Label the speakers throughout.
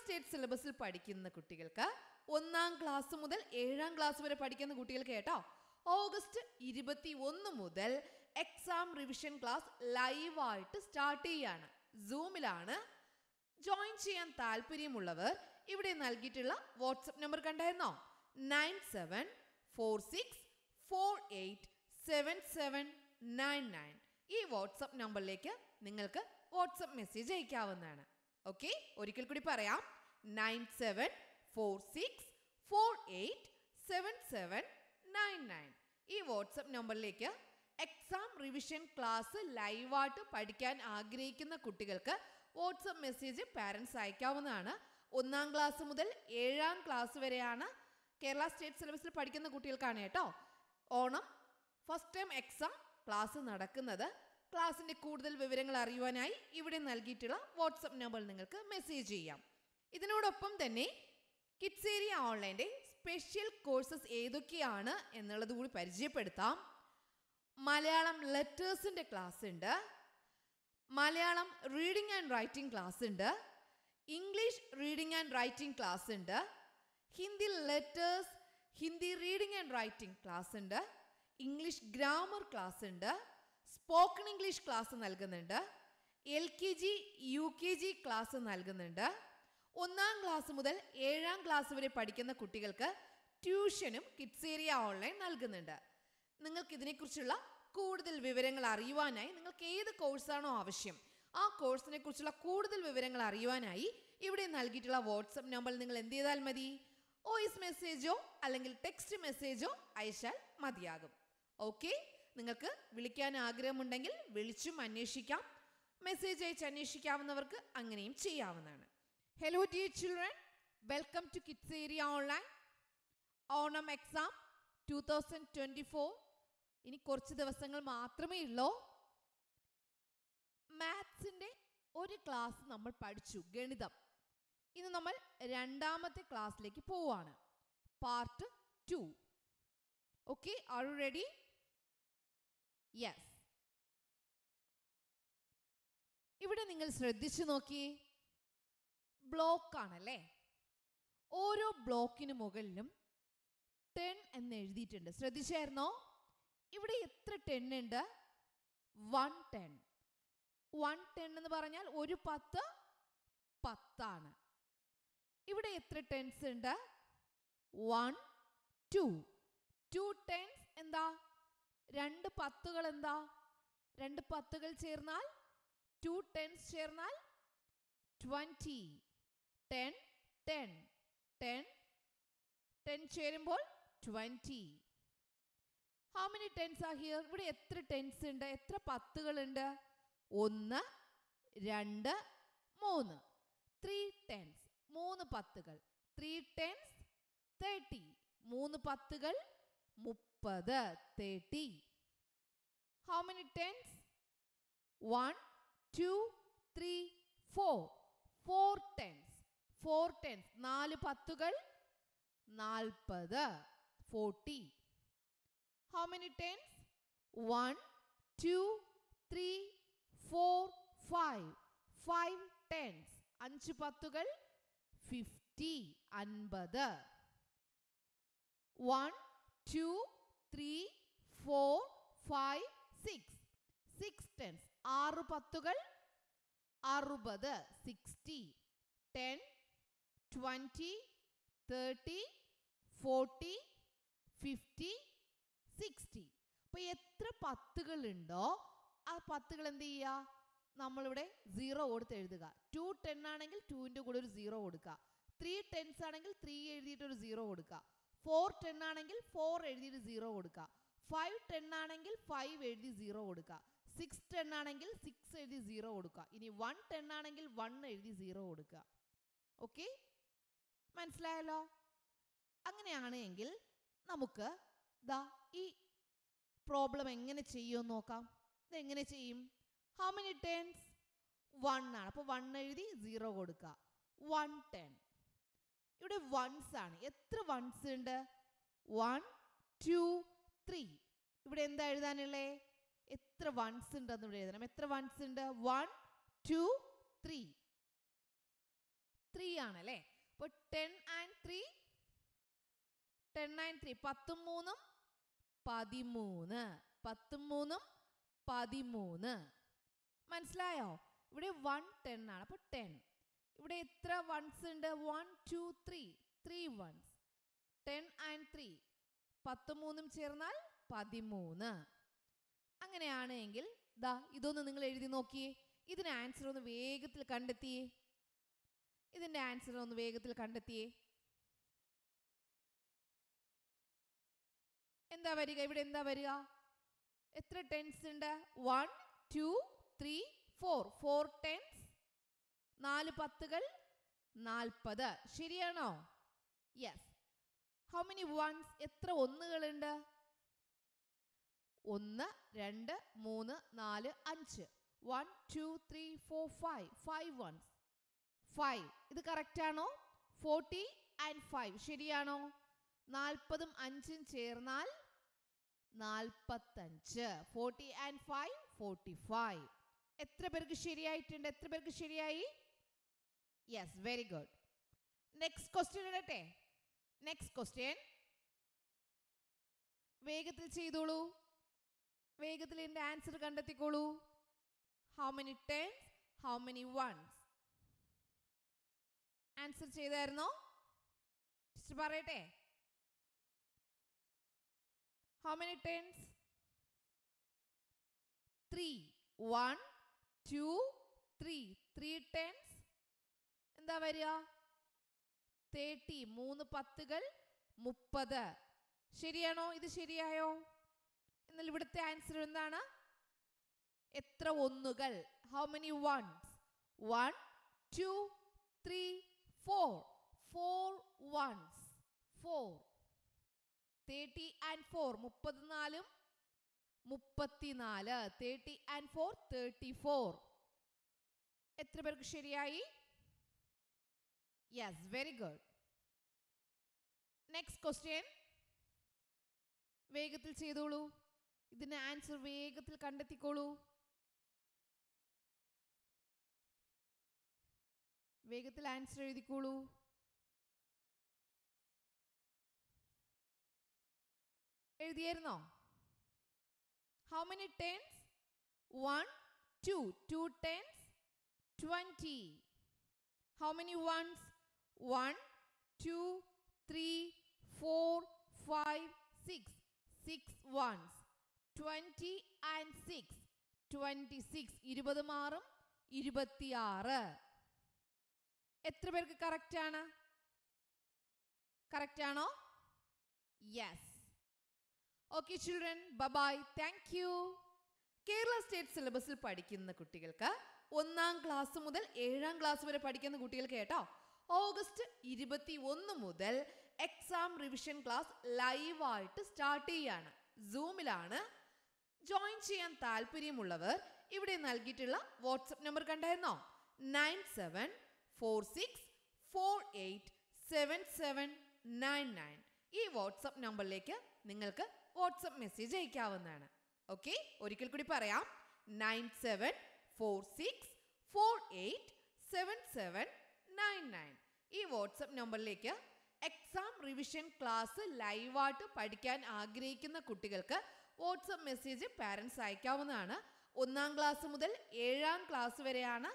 Speaker 1: state സിലബസിൽ പഠിക്കുന്ന കുട്ടികൾക്ക് ഒന്നാം ക്ലാസ് മുതൽ ഏഴാം ക്ലാസ് വരെ പഠിക്കുന്ന കുട്ടികൾക്ക് കേട്ടോ ഓഗസ്റ്റ് ഇരുപത്തി ഒന്ന് മുതൽ എക്സാം റിവിഷൻ ക്ലാസ് ലൈവായിട്ട് സ്റ്റാർട്ട് ചെയ്യാണ് സൂമിലാണ് ജോയിൻ ചെയ്യാൻ താല്പര്യമുള്ളവർ ഇവിടെ നൽകിയിട്ടുള്ള വാട്സപ്പ് നമ്പർ കണ്ടായിരുന്നോ nine seven four six four eight seven seven nine nine ഈ വാട്സപ്പ് നമ്പറിലേക്ക് നിങ്ങൾക്ക് വാട്സപ്പ് മെസ്സേജ് അയക്കാവുന്നതാണ് ഓക്കെ ഒരിക്കൽ കൂടി പറയാം nine seven four six four eight seven seven nine nine ഈ വാട്സപ്പ് നമ്പറിലേക്ക് എക്സാം റിവിഷൻ ക്ലാസ് ലൈവായിട്ട് പഠിക്കാൻ ആഗ്രഹിക്കുന്ന കുട്ടികൾക്ക് വാട്സപ്പ് മെസ്സേജ് പാരൻസ് അയക്കാവുന്നതാണ് ഒന്നാം ക്ലാസ് മുതൽ ഏഴാം ക്ലാസ് വരെയാണ് കേരള സ്റ്റേറ്റ് സിലബസിൽ പഠിക്കുന്ന കുട്ടികൾക്കാണ് കേട്ടോ Onam first time exam class നടക്കുന്നത് ക്ലാസ്സിൻ്റെ കൂടുതൽ വിവരങ്ങൾ അറിയുവാനായി ഇവിടെ നൽകിയിട്ടുള്ള വാട്സപ്പ് നമ്പറിൽ നിങ്ങൾക്ക് മെസ്സേജ് ചെയ്യാം ഇതിനോടൊപ്പം തന്നെ കിറ്റ്സേരി ഓൺലൈൻ്റെ സ്പെഷ്യൽ കോഴ്സസ് ഏതൊക്കെയാണ് എന്നുള്ളത് കൂടി പരിചയപ്പെടുത്താം മലയാളം ലെറ്റേഴ്സിൻ്റെ ക്ലാസ് ഉണ്ട് Malayalam reading and writing class ഉണ്ട് English reading and writing class ഉണ്ട് Hindi letters Hindi reading and writing class ഉണ്ട് ഇംഗ്ലീഷ് ഗ്രാമർ ക്ലാസ് ഉണ്ട് സ്പോക്കൺ ഇംഗ്ലീഷ് ക്ലാസ് നൽകുന്നുണ്ട് L K G U K G class നൽകുന്നുണ്ട് ഒന്നാം ക്ലാസ് മുതൽ ഏഴാം ക്ലാസ് വരെ പഠിക്കുന്ന കുട്ടികൾക്ക് ട്യൂഷനും കിഡ്സേരിയ ഓൺലൈൻ നൽകുന്നുണ്ട് നിങ്ങൾക്ക് ഇതിനെക്കുറിച്ചുള്ള കൂടുതൽ വിവരങ്ങൾ അറിയുവാനായി നിങ്ങൾക്ക് ഏത് കോഴ്സാണോ ആവശ്യം ആ കോഴ്സിനെ കുറിച്ചുള്ള കൂടുതൽ വിവരങ്ങൾ അറിയുവാനായി ഇവിടെ നൽകിയിട്ടുള്ള വാട്സപ്പ് നമ്പർ നിങ്ങൾ എന്ത് ചെയ്താൽ മതി വോയിസ് മെസ്സേജോ അല്ലെങ്കിൽ ടെക്സ്റ്റ് മെസ്സേജോ അയച്ചാൽ മതിയാകും ഓക്കെ നിങ്ങൾക്ക് വിളിക്കാൻ ആഗ്രഹമുണ്ടെങ്കിൽ വിളിച്ചും അന്വേഷിക്കാം മെസ്സേജ് അയച്ച് അന്വേഷിക്കാവുന്നവർക്ക് അങ്ങനെയും ചെയ്യാവുന്നതാണ് hello dear children welcome to kids area online Onam exam two thousand twenty four ഇനി കുറച്ച് ദിവസങ്ങൾ മാത്രമേ ഉള്ളൂ മാത്സിൻ്റെ ഒരു ക്ലാസ് നമ്മൾ പഠിച്ചു ഗണിതം ഇന്ന് നമ്മൾ രണ്ടാമത്തെ ക്ലാസ്സിലേക്ക് പോവാണ് part two okay are ready yes ഇവിടെ നിങ്ങൾ ശ്രദ്ധിച്ചു നോക്കി ബ്ലോക്ക് ആണല്ലേ ഓരോ ബ്ലോക്കിന് മുകളിലും ടെൻ എന്ന് എഴുതിയിട്ടുണ്ട് ശ്രദ്ധിച്ചായിരുന്നോ ഇവിടെ എത്ര ടെൻ ഉണ്ട് വൺ ടെൻ വൺ ടെൻ എന്ന് പറഞ്ഞാൽ ഒരു പത്ത് പത്താണ് ഇവിടെ എത്ര ടെൻസ് ഉണ്ട് വൺ ടു ടു ടെൻസ് എന്താ രണ്ട് പത്തുകൾ എന്താ രണ്ട് പത്തുകൾ ചേർന്നാൽ ടു ടെൻസ് ചേർന്നാൽ twenty ten ten ten ten ചേരുമ്പോൾ ട്വൻറ്റി ഹൗ മെനി ടെൻസ് ആ ഹിയർ ഇവിടെ എത്ര ടെൻസ് ഉണ്ട് എത്ര പത്തുകളുണ്ട് ഒന്ന് രണ്ട് മൂന്ന് ത്രീ ടെൻസ് മൂന്ന് പത്തുകൾ ത്രീ ടെൻസ് തേർട്ടി മൂന്ന് പത്തുകൾ മുപ്പത് മുപ്പത് thirty how many tens one two three four four tens four tens നാല് പത്തുകൾ നാൽപ്പത് forty how many tens one two three four five five tens അഞ്ച് പത്തുകൾ ഫിഫ്റ്റി അൻപത് one two three four five six six tens ആറ് പത്തുകൾ അറുപത് sixty ten twenty thirty forty fifty sixty അപ്പോൾ എത്ര പത്തുകളുണ്ടോ ആ പത്തുകൾ എന്ത് ചെയ്യുക നമ്മളിവിടെ സീറോ കൊടുത്ത് എഴുതുക ടു ടെൻ ആണെങ്കിൽ ടുവിൻ്റെ കൂടെ ഒരു സീറോ കൊടുക്കുക ത്രീ ടെൻസ് ആണെങ്കിൽ ത്രീ എഴുതിയിട്ട് ഒരു സീറോ കൊടുക്കുക ഫോർ ടെൻ ആണെങ്കിൽ ഫോർ എഴുതിയിട്ട് സീറോ കൊടുക്കുക ഫൈവ് ടെൻ ആണെങ്കിൽ ഫൈവ് എഴുതി സീറോ കൊടുക്കുക സിക്സ് ടെൻ ആണെങ്കിൽ സിക്സ് എഴുതി സീറോ കൊടുക്കുക ഇനി വൺ ടെൻ ആണെങ്കിൽ വൺ എഴുതി സീറോ കൊടുക്കുക ഓക്കെ മനസ്സിലായല്ലോ അങ്ങനെയാണ് എങ്കിൽ നമുക്ക് ദാ ഈ പ്രോബ്ലം എങ്ങനെ ചെയ്യുമെന്ന് നോക്കാം ഇതെങ്ങനെ ചെയ്യും ഹൗ മെനി ടെൻസ് വൺ ആണ് അപ്പോൾ വൺ എഴുതി സീറോ കൊടുക്കുക വൺ ടെൻ ഇവിടെ വൺസ് ആണ് എത്ര വൺസ് ഉണ്ട് വൺ ടു ത്രീ ഇവിടെ എന്താ എഴുതാനുള്ളേ എത്ര വൺസ് ഉണ്ട് ഉണ്ടെന്ന് ഇവിടെ എഴുതണം എത്ര വൺസ് ഉണ്ട് വൺ ടു ത്രീ ത്രീ ആണല്ലേ അപ്പൊ ten and three ten and three പത്തും മൂന്നും പതിമൂന്ന് പത്തും മൂന്നും പതിമൂന്ന് മനസ്സിലായോ ഇവിടെ വൺ ടെൻ ആണ് അപ്പൊ ടെൻ ഇവിടെ എത്ര വൺസ് ഉണ്ട് one two three three ones ten and three പത്ത് മൂന്നും ചേർന്നാൽ പതിമൂന്ന് അങ്ങനെയാണ് എങ്കിൽ ദാ ഇതൊന്ന് നിങ്ങൾ എഴുതി നോക്കിയേ ഇതിന് ആൻസർ ഒന്ന് വേഗത്തിൽ കണ്ടെത്തിയേ ഇതിൻ്റെ ആൻസർ ഒന്ന് വേഗത്തിൽ കണ്ടെത്തിയേ എന്താ വരിക ഇവിടെ എന്താ വരിക എത്ര ടെൻസ് ഉണ്ട് one two three four four tens നാല് പത്തുകൾ നാൽപ്പത് ശരിയാണോ യെസ് ഹൗ മെനി വൺസ് എത്ര ഒന്നുകളുണ്ട് ഒന്ന് രണ്ട് മൂന്ന് നാല് അഞ്ച് one two three four five five ones five ഇത് കറക്റ്റാണോ ഫോർട്ടി ആൻഡ് ഫൈവ് ശരിയാണോ നാൽപ്പതും അഞ്ചും ചേർന്നാൽ നാൽപ്പത്തഞ്ച് forty and five forty five എത്ര പേർക്ക് ശരിയായിട്ടുണ്ട് എത്ര പേർക്ക് ശരിയായി yes very good next question ഇടട്ടെ നെക്സ്റ്റ് ക്വസ്റ്റ്യൻ വേഗത്തിൽ ചെയ്തോളൂ വേഗത്തിൽ എൻ്റെ ആൻസർ കണ്ടെത്തിക്കോളൂ how many tens how many ones answer ചെയ്തായിരുന്നോ പറയട്ടെ how many tens three one two three three tens എന്താ വരിക തേർട്ടി മൂന്ന് പത്തുകൾ മുപ്പത് ശരിയാണോ ഇത് ശരിയായോ എന്നാൽ ഇവിടുത്തെ ആൻസർ എന്താണ് എത്ര ഒന്നുകൾ how many ones one two three four four ones four thirty and four മുപ്പത് നാലും മുപ്പത്തിനാല് thirty and four thirty four എത്ര പേർക്ക് ശരിയായി yes very good next question വേഗത്തിൽ ചെയ്തോളൂ ഇതിന് ആൻസർ വേഗത്തിൽ കണ്ടെത്തിക്കോളൂ വേഗത്തിൽ ആൻസർ എഴുതിക്കോളൂ എഴുതിയായിരുന്നോ how many tens one two two tens twenty how many ones one two three four five six six ones twenty and six twenty six ഇരുപത് മാറും ഇരുപത്തിയാറ് എത്ര പേർക്ക് കറക്റ്റാണ് ആണോ yes okay children bye bye thank you Kerala state സിലബസിൽ പഠിക്കുന്ന കുട്ടികൾക്ക് ഒന്നാം ക്ലാസ് മുതൽ ഏഴാം ക്ലാസ് വരെ പഠിക്കുന്ന കുട്ടികൾക്ക് കേട്ടോ ഓഗസ്റ്റ് ഇരുപത്തി ഒന്ന് മുതൽ എക്സാം റിവിഷൻ ക്ലാസ് ലൈവായിട്ട് സ്റ്റാർട്ട് ചെയ്യാണ് സൂമിലാണ് ജോയിൻ ചെയ്യാൻ താല്പര്യമുള്ളവർ ഇവിടെ നൽകിയിട്ടുള്ള വാട്സപ്പ് നമ്പർ കണ്ടായിരുന്നോ nine seven four six four eight seven seven nine nine ഈ വാട്സപ്പ് നമ്പറിലേക്ക് നിങ്ങൾക്ക് വാട്സപ്പ് മെസ്സേജ് അയക്കാവുന്നതാണ് ഓക്കെ ഒരിക്കൽ കൂടി പറയാം nine seven four six four eight seven seven nine nine ഈ വാട്സപ്പ് നമ്പറിലേക്ക് എക്സാം റിവിഷൻ ക്ലാസ് ലൈവായിട്ട് പഠിക്കാൻ ആഗ്രഹിക്കുന്ന കുട്ടികൾക്ക് വാട്സപ്പ് മെസ്സേജ് പാരൻസ് അയക്കാവുന്നതാണ് ഒന്നാം ക്ലാസ് മുതൽ ഏഴാം ക്ലാസ് വരെയാണ്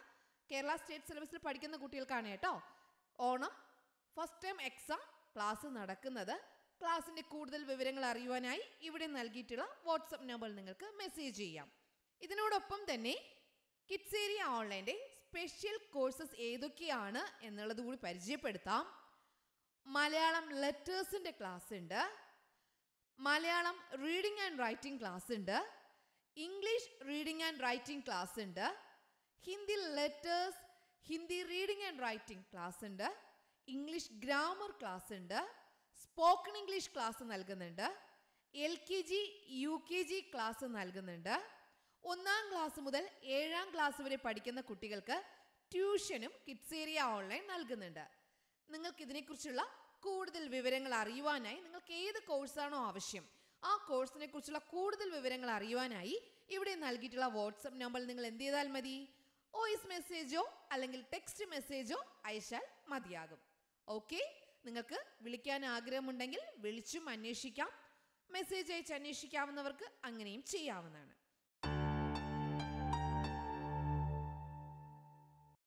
Speaker 1: കേരള സ്റ്റേറ്റ് സിലബസിൽ പഠിക്കുന്ന കുട്ടികൾക്കാണ് കേട്ടോ Onam first time exam class നടക്കുന്നത് ക്ലാസ്സിൻ്റെ കൂടുതൽ വിവരങ്ങൾ അറിയുവാനായി ഇവിടെ നൽകിയിട്ടുള്ള വാട്സപ്പ് നമ്പറിൽ നിങ്ങൾക്ക് മെസ്സേജ് ചെയ്യാം ഇതിനോടൊപ്പം തന്നെ കിഡ്സേരിയ ഓൺലൈൻ്റെ സ്പെഷ്യൽ കോഴ്സസ് ഏതൊക്കെയാണ് എന്നുള്ളത് കൂടി പരിചയപ്പെടുത്താം മലയാളം ലെറ്റേഴ്സിൻ്റെ ക്ലാസ് ഉണ്ട് Malayalam reading and writing class ഉണ്ട് English reading and writing class ഉണ്ട് Hindi letters Hindi reading and writing class ഉണ്ട് ഇംഗ്ലീഷ് ഗ്രാമർ ക്ലാസ് ഉണ്ട് സ്പോക്കൺ ഇംഗ്ലീഷ് ക്ലാസ് നൽകുന്നുണ്ട് L K G U K G class നൽകുന്നുണ്ട് ഒന്നാം ക്ലാസ് മുതൽ ഏഴാം ക്ലാസ് വരെ പഠിക്കുന്ന കുട്ടികൾക്ക് ട്യൂഷനും ഏരിയ ഓൺലൈൻ നൽകുന്നുണ്ട് നിങ്ങൾക്ക് ഇതിനെക്കുറിച്ചുള്ള കൂടുതൽ വിവരങ്ങൾ അറിയുവാനായി നിങ്ങൾക്ക് ഏത് കോഴ്സാണോ ആവശ്യം ആ കോഴ്സിനെ കുറിച്ചുള്ള കൂടുതൽ വിവരങ്ങൾ അറിയുവാനായി ഇവിടെ നൽകിയിട്ടുള്ള വാട്സപ്പ് നമ്പർ നിങ്ങൾ എന്ത് ചെയ്താൽ മതി വോയിസ് മെസ്സേജോ അല്ലെങ്കിൽ ടെക്സ്റ്റ് മെസ്സേജോ അയച്ചാൽ മതിയാകും ഓക്കെ നിങ്ങൾക്ക് വിളിക്കാൻ ആഗ്രഹമുണ്ടെങ്കിൽ വിളിച്ചും അന്വേഷിക്കാം മെസ്സേജ് അയച്ച് അന്വേഷിക്കാവുന്നവർക്ക് അങ്ങനെയും ചെയ്യാവുന്നതാണ്